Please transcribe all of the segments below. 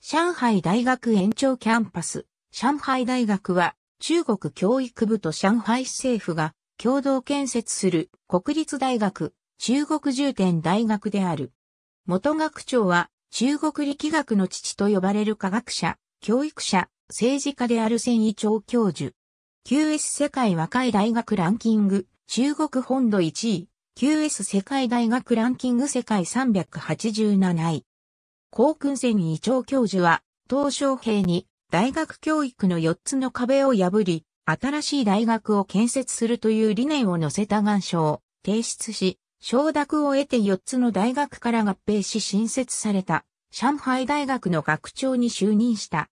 上海大学延長キャンパス。上海大学は中国教育部と上海市政府が共同建設する国立大学、中国重点大学である。元学長は中国力学の父と呼ばれる科学者、教育者、政治家である千位長教授。QS 世界若い大学ランキング、中国本土1位、QS 世界大学ランキング世界387位。高君船伊調教授は、東小平に大学教育の4つの壁を破り、新しい大学を建設するという理念を載せた願書を提出し、承諾を得て4つの大学から合併し新設された上海大学の学長に就任した。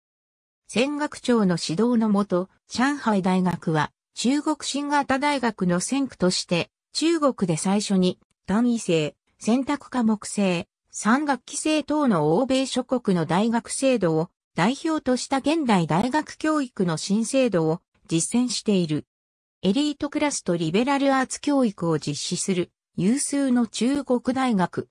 戦学長の指導のもと、上海大学は中国新型大学の先駆として中国で最初に単位制、選択科目制、産学期制等の欧米諸国の大学制度を代表とした現代大学教育の新制度を実践している。エリートクラスとリベラルアーツ教育を実施する有数の中国大学。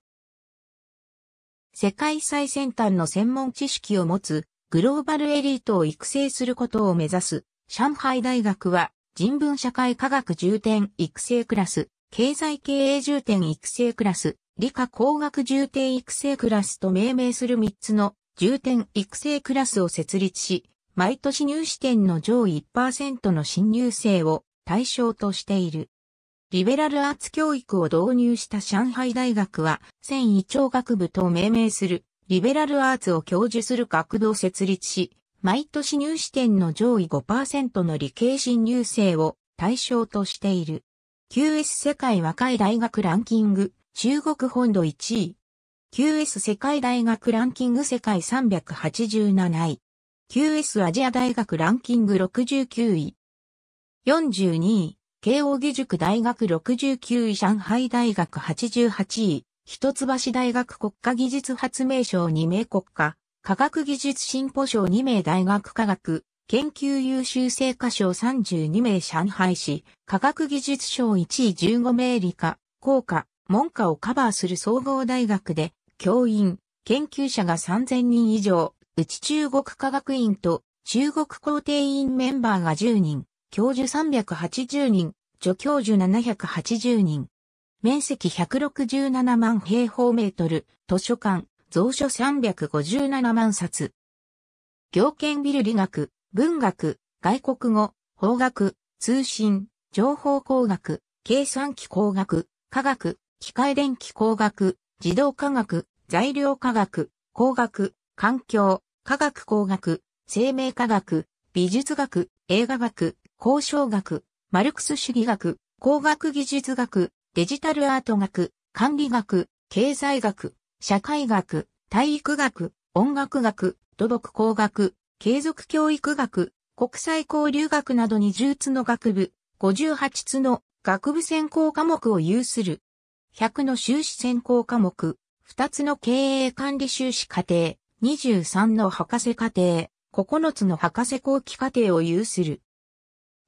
世界最先端の専門知識を持つグローバルエリートを育成することを目指す上海大学は人文社会科学重点育成クラス、経済経営重点育成クラス、理科工学重点育成クラスと命名する3つの重点育成クラスを設立し、毎年入試点の上位1%の新入生を対象としている。リベラルアーツ教育を導入した上海大学は、繊維長学部と命名するリベラルアーツを教授する学部を設立し、毎年入試点の上位5%の理系新入生を対象としている。QS 世界若い大学ランキング中国本土1位。QS 世界大学ランキング世界387位。QS アジア大学ランキング69位。42位。慶応義塾大学69位上海大学88位。一橋大学国家技術発明賞2名国家。科学技術進歩賞2名大学科学。研究優秀成果賞32名上海市、科学技術賞1位15名理科、工科、文科をカバーする総合大学で、教員、研究者が3000人以上、うち中国科学院と中国工程院メンバーが10人、教授380人、助教授780人。面積167万平方メートル、図書館、蔵書357万冊。行研ビル理学、文学、外国語、法学、通信、情報工学、計算機工学、科学、機械電気工学、自動科学、材料科学、工学、環境、科学工学、生命科学、美術学、映画学、交渉学、マルクス主義学、工学技術学、デジタルアート学、管理学、経済学、社会学、体育学、音楽学、土木工学、継続教育学、国際交流学などに0つの学部、58つの学部専攻科目を有する100の修士専攻科目、2つの経営管理修士課程、23の博士課程、9つの博士後期課程を有する。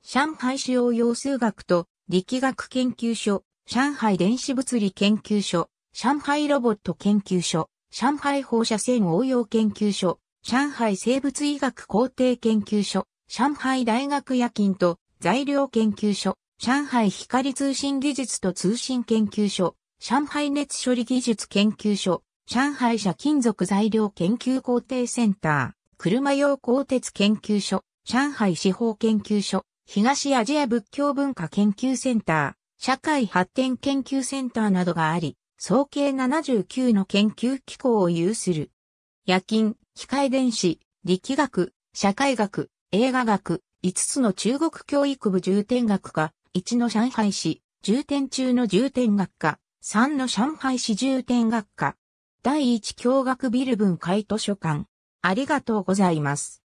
上海主要用数学と力学研究所、上海電子物理研究所、上海ロボット研究所、上海放射線応用研究所、上海生物医学工程研究所、上海大学夜勤と材料研究所、上海光通信技術と通信研究所、上海熱処理技術研究所、上海社金属材料研究工程センター、車用鋼鉄研究所、上海司法研究所、東アジア仏教文化研究センター、社会発展研究センターなどがあり、総計79の研究機構を有する。夜勤、機械電子、力学、社会学、映画学、5つの中国教育部重点学科、1の上海市、重点中の重点学科、3の上海市重点学科、第1教学ビル分解図書館。ありがとうございます。